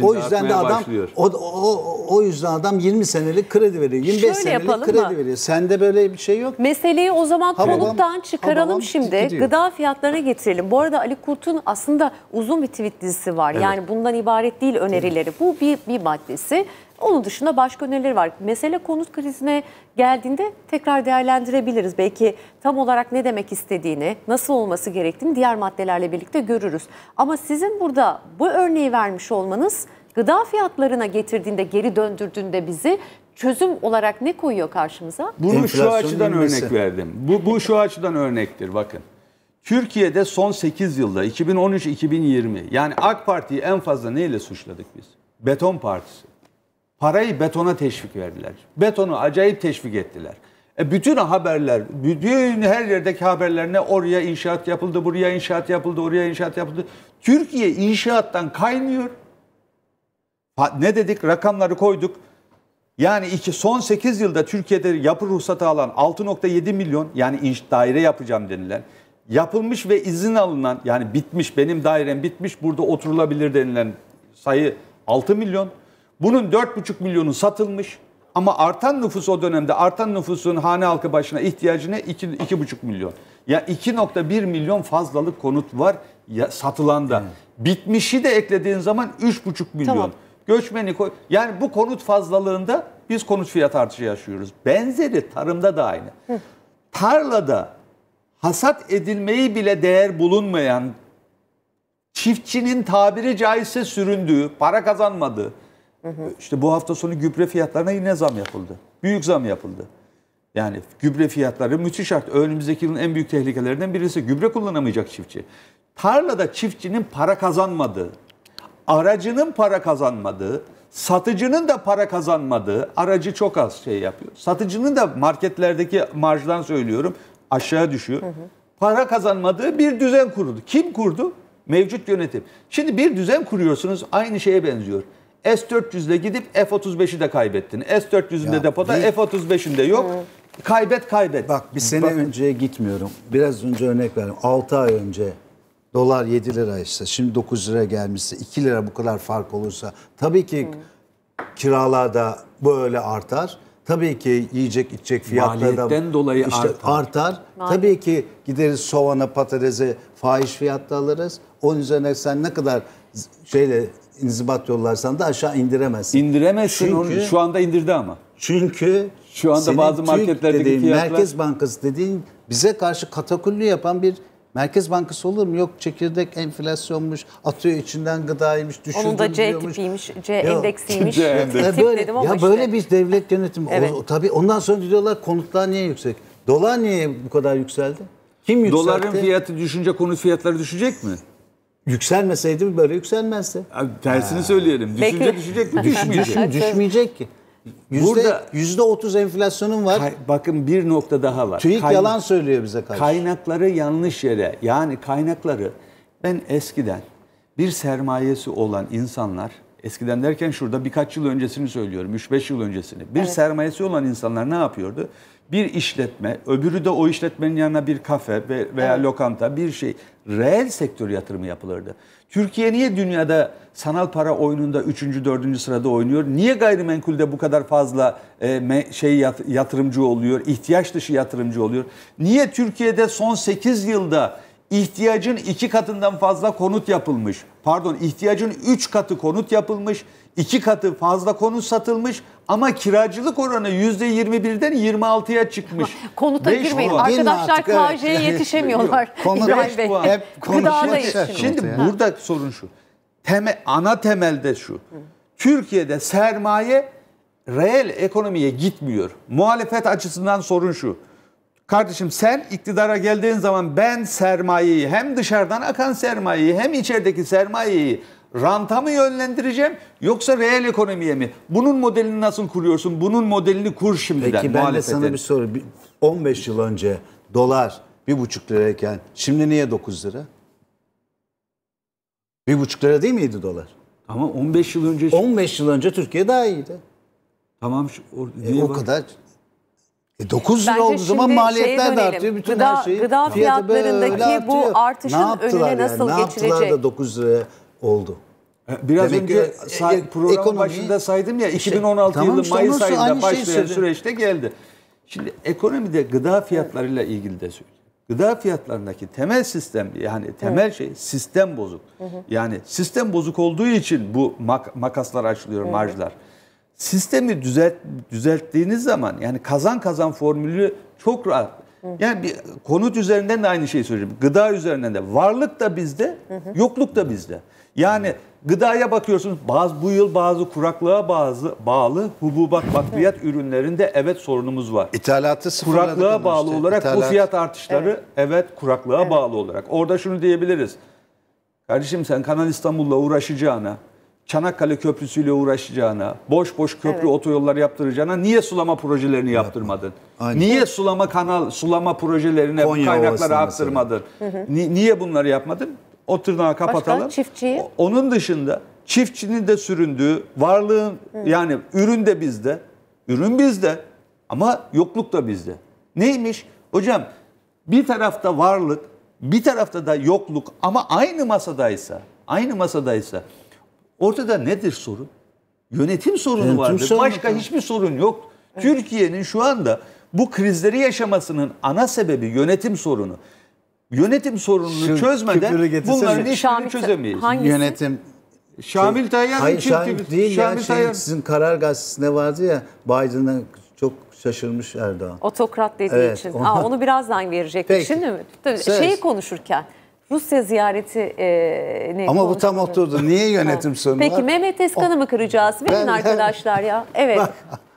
Şimdi o yüzden de adam başlıyor. o, o, o yüzden adam 20 senelik kredi veriyor. 25 Şöyle senelik kredi mı? veriyor. Sende böyle bir şey yok. Meseleyi o zaman konuktan çıkaralım havam şimdi. Gidiyor. Gıda fiyatlarına getirelim. Bu arada Ali Kurt'un aslında uzun bir tweet dizisi var. Evet. Yani bundan ibaret değil önerileri. Evet. Bu bir bir maddesi. Onun dışında başka öneriler var. Mesele konut krizine geldiğinde tekrar değerlendirebiliriz. Belki tam olarak ne demek istediğini, nasıl olması gerektiğini diğer maddelerle birlikte görürüz. Ama sizin burada bu örneği vermiş olmanız gıda fiyatlarına getirdiğinde, geri döndürdüğünde bizi çözüm olarak ne koyuyor karşımıza? Bunu şu açıdan bilmesi. örnek verdim. Bu, bu şu açıdan örnektir bakın. Türkiye'de son 8 yılda 2013-2020 yani AK Parti'yi en fazla neyle suçladık biz? Beton Partisi. Parayı betona teşvik verdiler. Betonu acayip teşvik ettiler. E bütün haberler, bütün her yerdeki haberler ne oraya inşaat yapıldı, buraya inşaat yapıldı, oraya inşaat yapıldı. Türkiye inşaattan kaynıyor. Ne dedik? Rakamları koyduk. Yani iki, son 8 yılda Türkiye'de yapı ruhsatı alan 6.7 milyon yani inş, daire yapacağım denilen yapılmış ve izin alınan yani bitmiş benim dairem bitmiş burada oturulabilir denilen sayı 6 milyon. Bunun 4,5 milyonu satılmış ama artan nüfus o dönemde artan nüfusun hane halkı başına ihtiyacı ne? 2, 2,5 milyon. Ya 2,1 milyon fazlalık konut var ya satılanda. Evet. Hmm. Bitmişi de eklediğin zaman 3,5 milyon. Tamam. Göçmeni koy. Yani bu konut fazlalığında biz konut fiyat artışı yaşıyoruz. Benzeri tarımda da aynı. Hı. Tarlada hasat edilmeyi bile değer bulunmayan çiftçinin tabiri caizse süründüğü, para kazanmadığı işte bu hafta sonu gübre fiyatlarına yine zam yapıldı. Büyük zam yapıldı. Yani gübre fiyatları müthiş arttı. Önümüzdeki yılın en büyük tehlikelerinden birisi gübre kullanamayacak çiftçi. Tarlada çiftçinin para kazanmadığı, aracının para kazanmadığı, satıcının da para kazanmadığı, aracı çok az şey yapıyor. Satıcının da marketlerdeki marjdan söylüyorum aşağı düşüyor. Para kazanmadığı bir düzen kuruldu. Kim kurdu? Mevcut yönetim. Şimdi bir düzen kuruyorsunuz aynı şeye benziyor. S400 ile gidip F35'i de kaybettin. S400'ün de depoda, F35'inde yok. Hı. Kaybet kaybet. Bak bir sene Bak. önceye gitmiyorum. Biraz önce örnek verdim. 6 ay önce dolar 7 lira işte. Şimdi 9 lira gelmişse 2 lira bu kadar fark olursa tabii ki Hı. kiralar da böyle artar. Tabii ki yiyecek içecek fiyatları da dolayı işte artar. artar. Tabii ki gideriz sovana patatese fahiş fiyatta alırız. Onun üzerine sen ne kadar şeyle inzibat yollarsan da aşağı indiremezsin. İndiremezsin çünkü, onu şu anda indirdi ama. Çünkü şu anda bazı marketlerdeki dediğin, fiyatlar... Merkez Bankası dediğin bize karşı katakulli yapan bir Merkez Bankası olur mu? Yok çekirdek enflasyonmuş, atıyor içinden gıdaymış, düşündürüyormuş. Onun da C diyormuş. tipiymiş, C endeksiymiş. C endeks. Tip böyle, dedim ama ya işte. böyle bir devlet yönetimi. evet. o, tabii ondan sonra diyorlar konutlar niye yüksek? Dolar niye bu kadar yükseldi? Kim yükseltti? Doların fiyatı düşünce konut fiyatları düşecek mi? Yükselmeseydi böyle yükselmezdi. Abi, tersini ha. söyleyelim. Düşünce Peki. düşecek mi? Düşmeyecek. düşmeyecek ki. Burada yüzde otuz enflasyonun var. Kay, bakın bir nokta daha var. TÜİK Kay, yalan söylüyor bize karşı. Kaynakları yanlış yere yani kaynakları ben eskiden bir sermayesi olan insanlar eskiden derken şurada birkaç yıl öncesini söylüyorum 3-5 yıl öncesini bir evet. sermayesi olan insanlar ne yapıyordu? bir işletme, öbürü de o işletmenin yanına bir kafe veya evet. lokanta bir şey. Reel sektör yatırımı yapılırdı. Türkiye niye dünyada sanal para oyununda 3. 4. sırada oynuyor? Niye gayrimenkulde bu kadar fazla e, şey yat, yatırımcı oluyor? ihtiyaç dışı yatırımcı oluyor? Niye Türkiye'de son 8 yılda ihtiyacın 2 katından fazla konut yapılmış? Pardon, ihtiyacın 3 katı konut yapılmış iki katı fazla konut satılmış ama kiracılık oranı yüzde %21'den 26'ya çıkmış. Konuta girmeyin. Puan. Arkadaşlar KJ'ye evet. yetişemiyorlar. Konut hep konuşuyor. Şimdi ya. burada sorun şu. Temel, ana temelde şu. Türkiye'de sermaye reel ekonomiye gitmiyor. Muhalefet açısından sorun şu. Kardeşim sen iktidara geldiğin zaman ben sermayeyi hem dışarıdan akan sermayeyi hem içerideki sermayeyi Ranta mı yönlendireceğim yoksa reel ekonomiye mi? Bunun modelini nasıl kuruyorsun? Bunun modelini kur şimdiden Peki ben de sana bir soru. 15 yıl önce dolar 1,5 lirayken şimdi niye 9 lira? 1,5 lira değil miydi dolar? Ama 15 yıl önce... 15 yıl önce Türkiye daha iyiydi. Tamam. O, e, o kadar. E 9 lira Bence olduğu zaman maliyetler de artıyor. Bütün gıda, her şeyi gıda fiyatlarındaki bu artışın önüne yani? nasıl yani? geçilecek? Ne yaptılar da 9 liraya oldu. Biraz Demek önce say, e, program ekonomi, başında saydım ya 2016 işte, yılı tamam, Mayıs ayında başlayan şey süreçte geldi. Şimdi ekonomide gıda fiyatlarıyla ilgili de söyleyeyim. Gıda fiyatlarındaki temel sistem yani temel evet. şey sistem bozuk. Hı hı. Yani sistem bozuk olduğu için bu mak makaslar açılıyor, hı. marjlar. Sistemi düzelt düzelttiğiniz zaman yani kazan kazan formülü çok rahat. Yani bir konut üzerinden de aynı şeyi söyleyeceğim. Gıda üzerinden de varlık da bizde, yokluk da bizde. Hı yani gıdaya bakıyorsunuz bazı bu yıl bazı kuraklığa bazı bağlı hububat bakliyat ürünlerinde evet sorunumuz var. İthalatı Kuraklığa bağlı işte. olarak İthalat. bu fiyat artışları evet, evet kuraklığa evet. bağlı olarak. Orada şunu diyebiliriz. Kardeşim sen Kanal İstanbul'la uğraşacağına, Çanakkale Köprüsü'yle uğraşacağına, boş boş köprü evet. otoyolları yaptıracağına niye sulama projelerini yaptırmadın? Aynen. Niye sulama kanal, sulama projelerine Konya kaynakları aktarmadın? Ni, niye bunları yapmadın? O tırnağı kapatalım. Başka çiftçiyi? Onun dışında çiftçinin de süründüğü, varlığın Hı. yani ürün de bizde. Ürün bizde ama yokluk da bizde. Neymiş? Hocam bir tarafta varlık, bir tarafta da yokluk ama aynı masadaysa, aynı masadaysa ortada nedir sorun? Yönetim sorunu Yönetim vardır. Sorunu Başka hiçbir sorun yok. Evet. Türkiye'nin şu anda bu krizleri yaşamasının ana sebebi yönetim sorunu yönetim sorununu Şu çözmeden bunların işini Şamil, çözemeyiz. Hangisi? Yönetim Şamil şey, Tayyar Hayır, Şamil değil Şamil ya, Tayyar. Şey, sizin Karar Gazetesi'nde vardı ya Biden'ın çok şaşırmış Erdoğan. Otokrat dediği evet, için. Ona... Aa, onu birazdan verecek. Şimdi mi? Tabii, şeyi konuşurken Rusya ziyareti e, ne Ama bu tam oturdu. Niye yönetim sorunu Peki Mehmet Eskan'ı mı kıracağız? Ben, Verin arkadaşlar ya. Evet.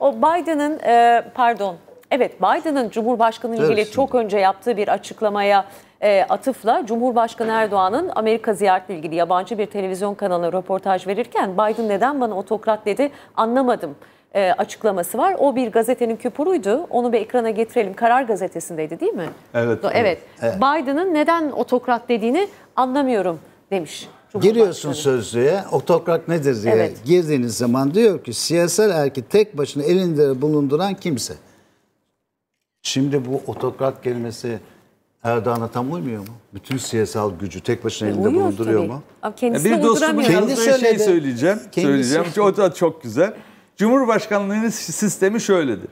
o Biden'ın e, pardon Evet Biden'ın Cumhurbaşkanı ile ilgili çok önce yaptığı bir açıklamaya e, atıfla Cumhurbaşkanı Erdoğan'ın Amerika ziyaretle ilgili yabancı bir televizyon kanalına röportaj verirken Biden neden bana otokrat dedi anlamadım e, açıklaması var. O bir gazetenin küpürüydü. Onu bir ekrana getirelim. Karar gazetesindeydi değil mi? Evet. Evet. evet. evet. Biden'ın neden otokrat dediğini anlamıyorum demiş. Giriyorsun sözlüğe otokrat nedir diye evet. girdiğiniz zaman diyor ki siyasal erki tek başına elinde bulunduran kimse. Şimdi bu otokrat kelimesi Erdoğan'a tam uymuyor mu? Bütün siyasal gücü tek başına e, elinde Uyuyor bulunduruyor tabii. mu? bir dostum Kendi söyledi. Şey söyleyeceğim. Kendisi. Söyleyeceğim. O da çok güzel. Cumhurbaşkanlığının sistemi şöyledir.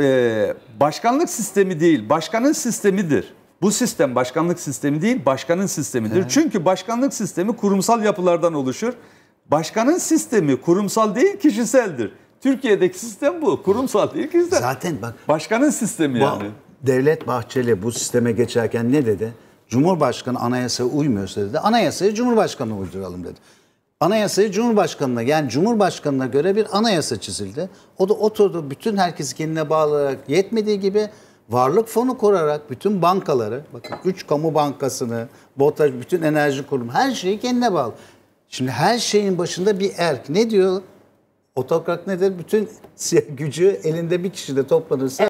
Ee, başkanlık sistemi değil, başkanın sistemidir. Bu sistem başkanlık sistemi değil, başkanın sistemidir. Evet. Çünkü başkanlık sistemi kurumsal yapılardan oluşur. Başkanın sistemi kurumsal değil, kişiseldir. Türkiye'deki sistem bu. Kurumsal değil kişisel. Zaten bak. Başkanın sistemi yani. Devlet Bahçeli bu sisteme geçerken ne dedi? Cumhurbaşkanı anayasaya uymuyorsa dedi. Anayasayı Cumhurbaşkanı'na uyduralım dedi. Anayasayı Cumhurbaşkanı'na yani Cumhurbaşkanı'na göre bir anayasa çizildi. O da oturdu bütün herkes kendine bağlayarak yetmediği gibi varlık fonu kurarak bütün bankaları bakın 3 kamu bankasını, BOTAŞ, bütün enerji kurum, her şeyi kendine bağlı. Şimdi her şeyin başında bir erk. Ne diyor? Otokrat nedir? Bütün gücü elinde bir kişide toplanırsa